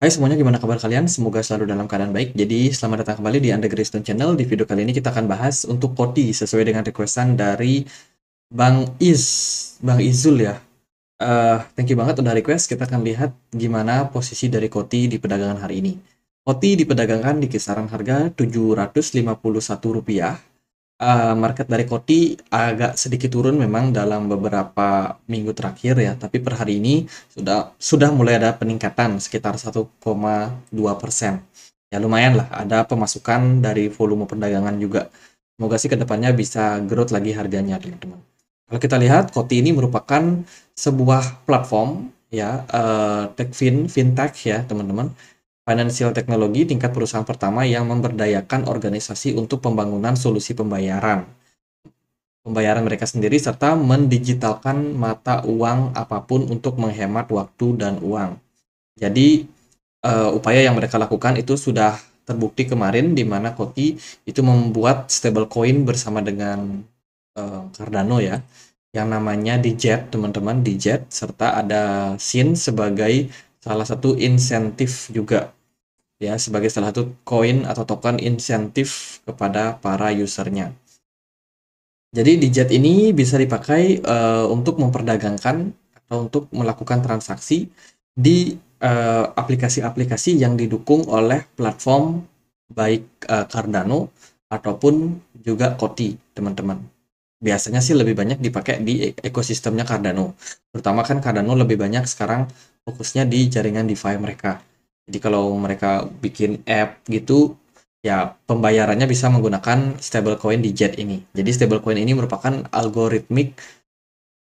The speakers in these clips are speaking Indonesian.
Hai semuanya, gimana kabar kalian? Semoga selalu dalam keadaan baik. Jadi, selamat datang kembali di Under Greystone Channel. Di video kali ini kita akan bahas untuk Koti sesuai dengan requestan dari Bang Iz, Bang Izul ya. Uh, thank you banget udah request. Kita akan lihat gimana posisi dari Koti di perdagangan hari ini. Koti diperdagangkan di kisaran harga Rp751 uh, market dari Koti agak sedikit turun memang dalam beberapa minggu terakhir ya, tapi per hari ini sudah sudah mulai ada peningkatan sekitar 1,2 persen. Ya lumayan lah, ada pemasukan dari volume perdagangan juga. Semoga sih kedepannya bisa growth lagi harganya teman-teman. Kalau kita lihat, Koti ini merupakan sebuah platform ya, uh, tech fintech ya teman-teman Financial teknologi tingkat perusahaan pertama yang memberdayakan organisasi untuk pembangunan solusi pembayaran. Pembayaran mereka sendiri serta mendigitalkan mata uang apapun untuk menghemat waktu dan uang. Jadi uh, upaya yang mereka lakukan itu sudah terbukti kemarin di mana Koti itu membuat stablecoin bersama dengan uh, Cardano ya yang namanya DJet teman-teman DJet serta ada Sin sebagai salah satu insentif juga ya sebagai salah satu koin atau token insentif kepada para usernya. Jadi di Jet ini bisa dipakai uh, untuk memperdagangkan atau untuk melakukan transaksi di eh, aplikasi-aplikasi uh, yang didukung oleh platform baik uh, Cardano ataupun juga Koti, teman-teman biasanya sih lebih banyak dipakai di e-, ekosistemnya Cardano. Terutama kan Cardano lebih banyak sekarang fokusnya di jaringan DeFi mereka. Jadi kalau mereka bikin app gitu, ya pembayarannya bisa menggunakan stablecoin di JET ini. Jadi stablecoin ini merupakan algoritmik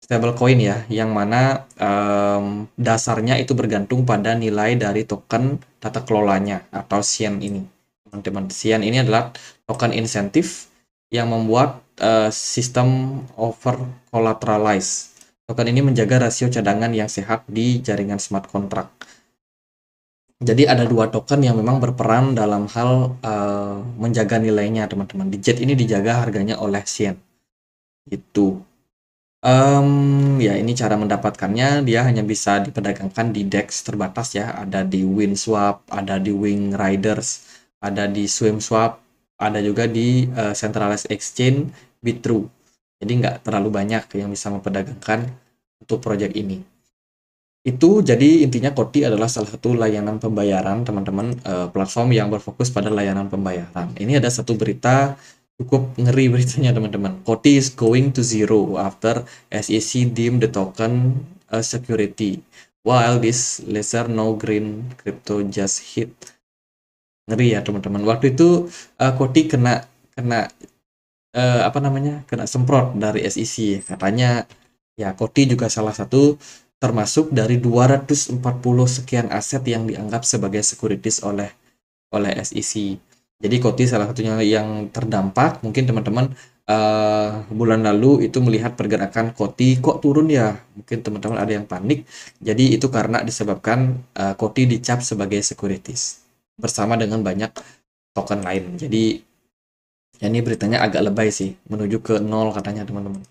stablecoin ya, yang mana um, dasarnya itu bergantung pada nilai dari token tata kelolanya atau SIAN ini. Teman-teman, SIAN ini adalah token insentif yang membuat Eh, sistem over collateralized. Token ini menjaga rasio cadangan yang sehat di jaringan smart contract. Jadi ada dua token yang memang berperan dalam hal uh, menjaga nilainya teman-teman. Di JET ini dijaga harganya oleh Sien. Itu. Um, ya ini cara mendapatkannya. Dia hanya bisa diperdagangkan di DEX terbatas ya. Ada di swap, ada di Wing Riders, ada di swim swap, ada juga di uh, Centralized Exchange be true. Jadi nggak terlalu banyak yang bisa memperdagangkan untuk proyek ini. Itu jadi intinya Koti adalah salah satu layanan pembayaran teman-teman eh, platform yang berfokus pada layanan pembayaran. Ini ada satu berita cukup ngeri beritanya teman-teman. Koti is going to zero after SEC deem the token a security. While this lesser no green crypto just hit ngeri ya teman-teman. Waktu itu uh, Koti kena kena eh, apa namanya kena semprot dari SEC katanya ya Koti juga salah satu termasuk dari 240 sekian aset yang dianggap sebagai sekuritis oleh oleh SEC. Jadi Koti salah satunya yang terdampak. Mungkin teman-teman uh, bulan lalu itu melihat pergerakan Koti kok turun ya. Mungkin teman-teman ada yang panik. Jadi itu karena disebabkan uh, Koti dicap sebagai sekuritis bersama dengan banyak token lain. Jadi ya ini beritanya agak lebay sih menuju ke nol katanya teman-teman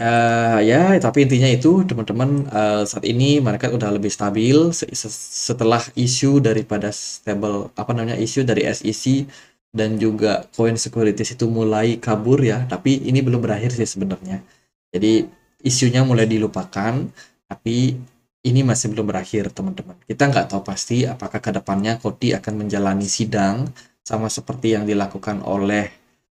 uh, ya tapi intinya itu teman-teman uh, saat ini market udah lebih stabil setelah isu daripada stable apa namanya isu dari SEC dan juga coin securities itu mulai kabur ya tapi ini belum berakhir sih sebenarnya jadi isunya mulai dilupakan tapi ini masih belum berakhir teman-teman kita nggak tahu pasti apakah kedepannya Koti akan menjalani sidang sama seperti yang dilakukan oleh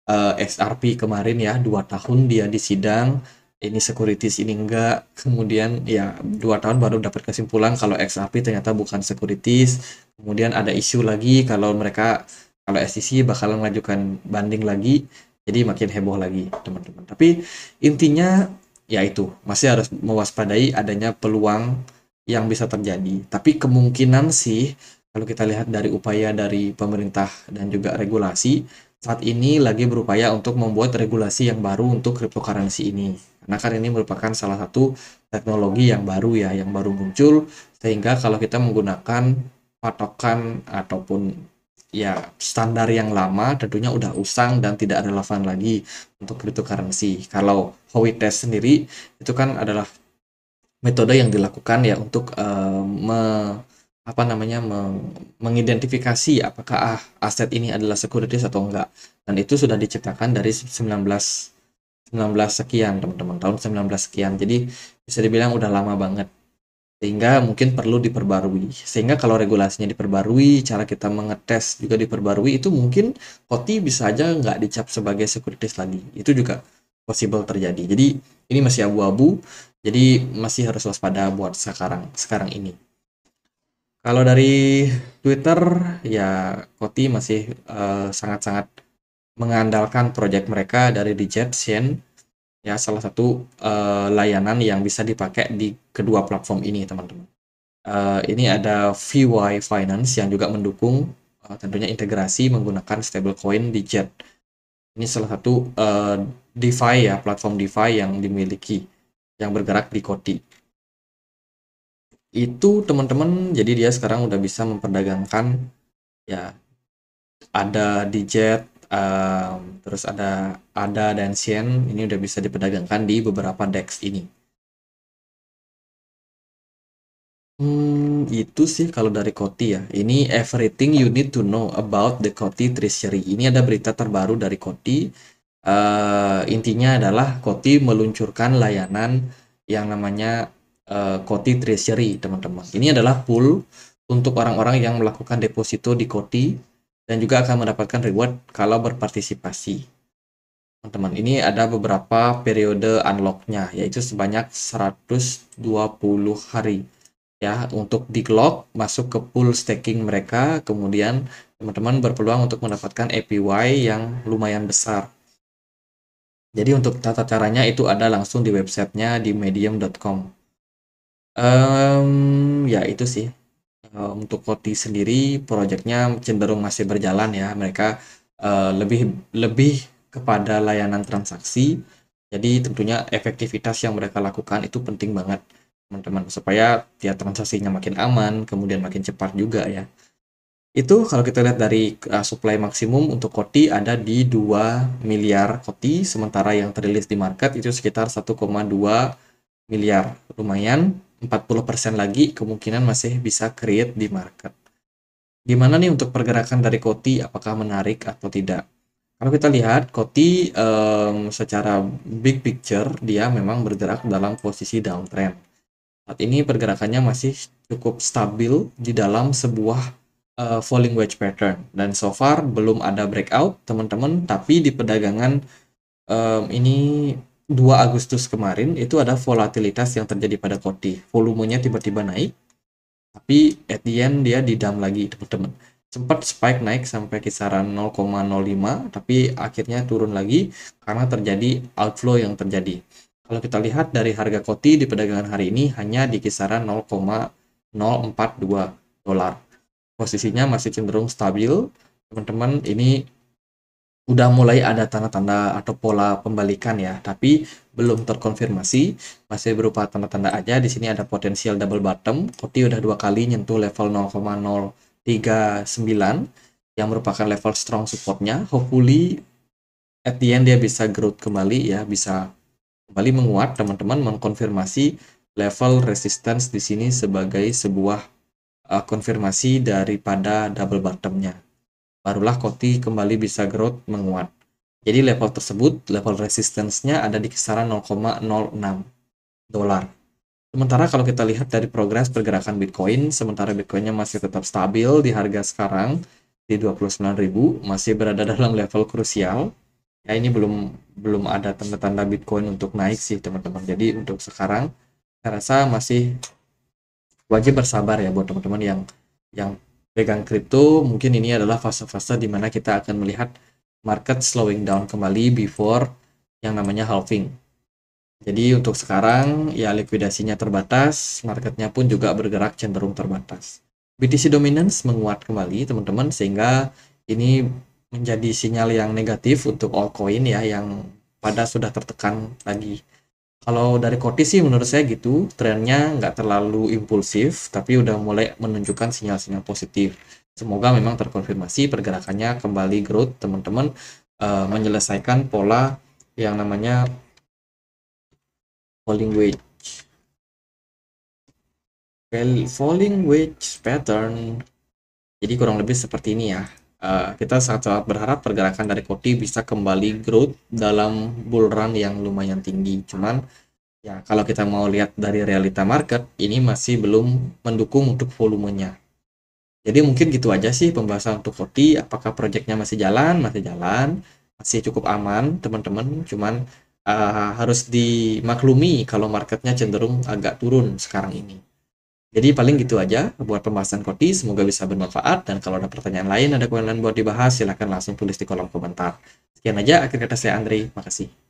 uh, eh, XRP kemarin ya dua tahun dia disidang ini securities ini enggak kemudian ya dua tahun baru dapat kesimpulan kalau XRP ternyata bukan securities kemudian ada isu lagi kalau mereka kalau SEC bakalan mengajukan banding lagi jadi makin heboh lagi teman-teman tapi intinya ya itu masih harus mewaspadai adanya peluang yang bisa terjadi tapi kemungkinan sih kalau kita lihat dari upaya dari pemerintah dan juga regulasi, saat ini lagi berupaya untuk membuat regulasi yang baru untuk cryptocurrency ini. Karena kan ini merupakan salah satu teknologi yang baru ya, yang baru muncul, sehingga kalau kita menggunakan patokan ataupun ya standar yang lama tentunya udah usang dan tidak relevan lagi untuk cryptocurrency. Kalau Howey test sendiri itu kan adalah metode yang dilakukan ya untuk uh, me apa namanya meng, mengidentifikasi apakah ah, aset ini adalah sekuritas atau enggak dan itu sudah diciptakan dari 19 19 sekian teman-teman tahun 19 sekian jadi bisa dibilang udah lama banget sehingga mungkin perlu diperbarui sehingga kalau regulasinya diperbarui cara kita mengetes juga diperbarui itu mungkin koti bisa aja nggak dicap sebagai sekuritas lagi itu juga possible terjadi jadi ini masih abu-abu jadi masih harus waspada buat sekarang sekarang ini kalau dari Twitter ya Koti masih eh, sangat-sangat uh, mengandalkan proyek mereka dari Deception ya salah satu uh, layanan yang bisa dipakai di kedua platform ini teman-teman. Uh, ini ada VY Finance yang juga mendukung uh, tentunya integrasi menggunakan stablecoin di Jet. Ini salah satu uh, DeFi ya platform DeFi yang dimiliki yang bergerak di Koti itu teman-teman jadi dia sekarang udah bisa memperdagangkan ya ada jet um, terus ada ada dan sien ini udah bisa diperdagangkan di beberapa dex ini hmm, itu sih kalau dari Koti ya ini everything you need to know about the Koti treasury ini ada berita terbaru dari Koti uh, intinya adalah Koti meluncurkan layanan yang namanya uh, Koti Treasury, teman-teman. Ini adalah pool untuk orang-orang yang melakukan deposito di Koti dan juga akan mendapatkan reward kalau berpartisipasi. Teman-teman, ini ada beberapa periode unlocknya, yaitu sebanyak 120 hari. Ya, untuk di Glock masuk ke pool staking mereka, kemudian teman-teman berpeluang untuk mendapatkan APY yang lumayan besar. Jadi untuk tata caranya itu ada langsung di websitenya di medium.com. Um, ya itu sih, eh, untuk KOTI sendiri proyeknya cenderung masih berjalan ya, mereka, uh, lebih lebih kepada layanan transaksi, jadi tentunya efektivitas yang mereka lakukan itu penting banget teman-teman, supaya ya transaksinya makin aman, kemudian makin cepat juga ya. Itu kalau kita lihat dari, uh, supply maksimum untuk KOTI ada di 2 miliar KOTI sementara yang terilis di market itu sekitar 1,2 miliar lumayan. 40% lagi kemungkinan masih bisa create di market. Gimana nih untuk pergerakan dari Koti apakah menarik atau tidak? Kalau kita lihat Koti um, secara big picture dia memang bergerak dalam posisi downtrend. Saat ini pergerakannya masih cukup stabil di dalam sebuah uh, falling wedge pattern dan so far belum ada breakout teman-teman tapi di perdagangan um, ini 2 Agustus kemarin itu ada volatilitas yang terjadi pada Koti. Volumenya tiba-tiba naik, tapi at the end dia didam lagi, teman-teman. Sempat spike naik sampai kisaran 0,05, tapi akhirnya turun lagi karena terjadi outflow yang terjadi. Kalau kita lihat dari harga Koti di perdagangan hari ini hanya di kisaran 0,042 dolar. Posisinya masih cenderung stabil. Teman-teman, ini udah mulai ada tanda-tanda atau pola pembalikan ya, tapi belum terkonfirmasi, masih berupa tanda-tanda aja. Di sini ada potensial double bottom, koti udah dua kali nyentuh level 0,039 yang merupakan level strong supportnya. Hopefully at the end dia bisa growth kembali ya, bisa kembali menguat teman-teman mengkonfirmasi level resistance di sini sebagai sebuah uh, konfirmasi daripada double bottomnya barulah Koti kembali bisa growth menguat. Jadi level tersebut, level resistance-nya ada di kisaran 0,06 dolar. Sementara kalau kita lihat dari progres pergerakan Bitcoin, sementara Bitcoinnya masih tetap stabil di harga sekarang di 29.000, masih berada dalam level krusial. Ya ini belum belum ada tanda-tanda Bitcoin untuk naik sih teman-teman. Jadi untuk sekarang saya rasa masih wajib bersabar ya buat teman-teman yang yang pegang kripto, mungkin ini adalah fase-fase di mana kita akan melihat market slowing down kembali before yang namanya halving. Jadi untuk sekarang ya likuidasinya terbatas, marketnya pun juga bergerak cenderung terbatas. BTC dominance menguat kembali teman-teman sehingga ini menjadi sinyal yang negatif untuk all coin ya yang pada sudah tertekan lagi kalau dari Koti sih menurut saya gitu, trennya nggak terlalu impulsif, tapi udah mulai menunjukkan sinyal-sinyal positif. Semoga memang terkonfirmasi pergerakannya kembali growth teman-teman uh, menyelesaikan pola yang namanya falling wedge. Falling wedge pattern. Jadi kurang lebih seperti ini ya. Eh, kita sangat-sangat berharap pergerakan dari Koti bisa kembali growth dalam bull run yang lumayan tinggi. Cuman ya kalau kita mau lihat dari realita market ini masih belum mendukung untuk volumenya. Jadi mungkin gitu aja sih pembahasan untuk Koti. Apakah proyeknya masih jalan? Masih jalan, masih cukup aman teman-teman. Cuman uh, harus dimaklumi kalau marketnya cenderung agak turun sekarang ini. Jadi paling gitu aja buat pembahasan Koti, semoga bisa bermanfaat dan kalau ada pertanyaan lain, ada komen lain buat dibahas, silahkan langsung tulis di kolom komentar. Sekian aja, akhir kata saya Andri, makasih.